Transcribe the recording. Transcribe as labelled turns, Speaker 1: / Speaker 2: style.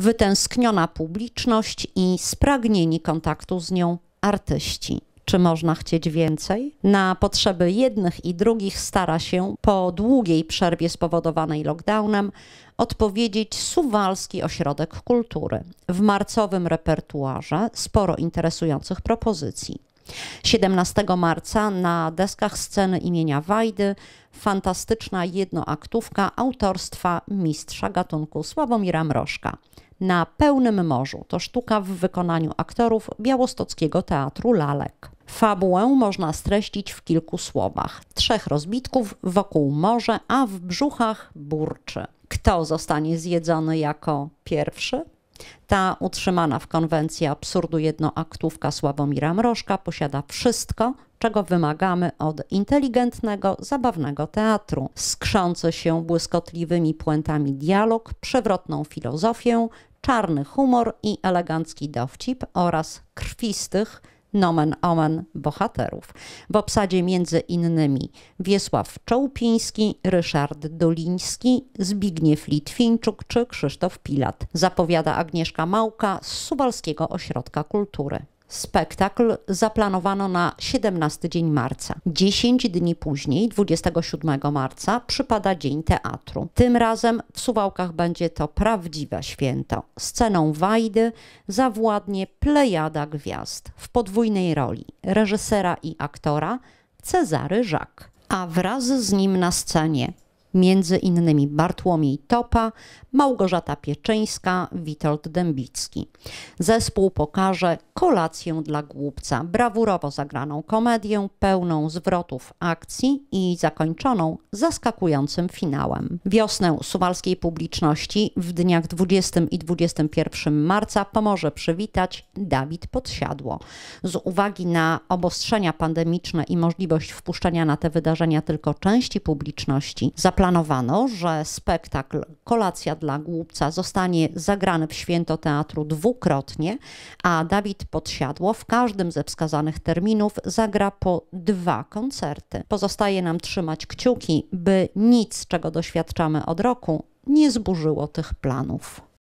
Speaker 1: wytęskniona publiczność i spragnieni kontaktu z nią artyści. Czy można chcieć więcej? Na potrzeby jednych i drugich stara się po długiej przerwie spowodowanej lockdownem odpowiedzieć Suwalski Ośrodek Kultury. W marcowym repertuarze sporo interesujących propozycji. 17 marca na deskach sceny imienia Wajdy fantastyczna jednoaktówka autorstwa mistrza gatunku Sławomira Mrożka. Na pełnym morzu to sztuka w wykonaniu aktorów Białostockiego Teatru Lalek. Fabułę można streścić w kilku słowach. Trzech rozbitków wokół morze, a w brzuchach burczy. Kto zostanie zjedzony jako pierwszy? Ta utrzymana w konwencji absurdu jednoaktówka Sławomira Mrożka posiada wszystko, czego wymagamy od inteligentnego, zabawnego teatru. Skrzący się błyskotliwymi puentami dialog, przewrotną filozofię, czarny humor i elegancki dowcip oraz krwistych, nomen omen bohaterów. W obsadzie między innymi Wiesław Czołpiński, Ryszard Doliński, Zbigniew Litwińczuk czy Krzysztof Pilat. Zapowiada Agnieszka Małka z Suwalskiego Ośrodka Kultury. Spektakl zaplanowano na 17 dzień marca. 10 dni później, 27 marca, przypada Dzień Teatru. Tym razem w Suwałkach będzie to prawdziwe święto. Sceną Wajdy zawładnie plejada gwiazd w podwójnej roli reżysera i aktora Cezary Żak. A wraz z nim na scenie między innymi Bartłomiej Topa, Małgorzata Pieczyńska, Witold Dębicki. Zespół pokaże kolację dla głupca, brawurowo zagraną komedię, pełną zwrotów akcji i zakończoną zaskakującym finałem. Wiosnę suwalskiej publiczności w dniach 20 i 21 marca pomoże przywitać Dawid Podsiadło. Z uwagi na obostrzenia pandemiczne i możliwość wpuszczenia na te wydarzenia tylko części publiczności, zapraszam zaplanowano, że spektakl Kolacja dla głupca zostanie zagrany w święto teatru dwukrotnie, a Dawid Podsiadło w każdym ze wskazanych terminów zagra po dwa koncerty. Pozostaje nam trzymać kciuki, by nic, czego doświadczamy od roku, nie zburzyło tych planów.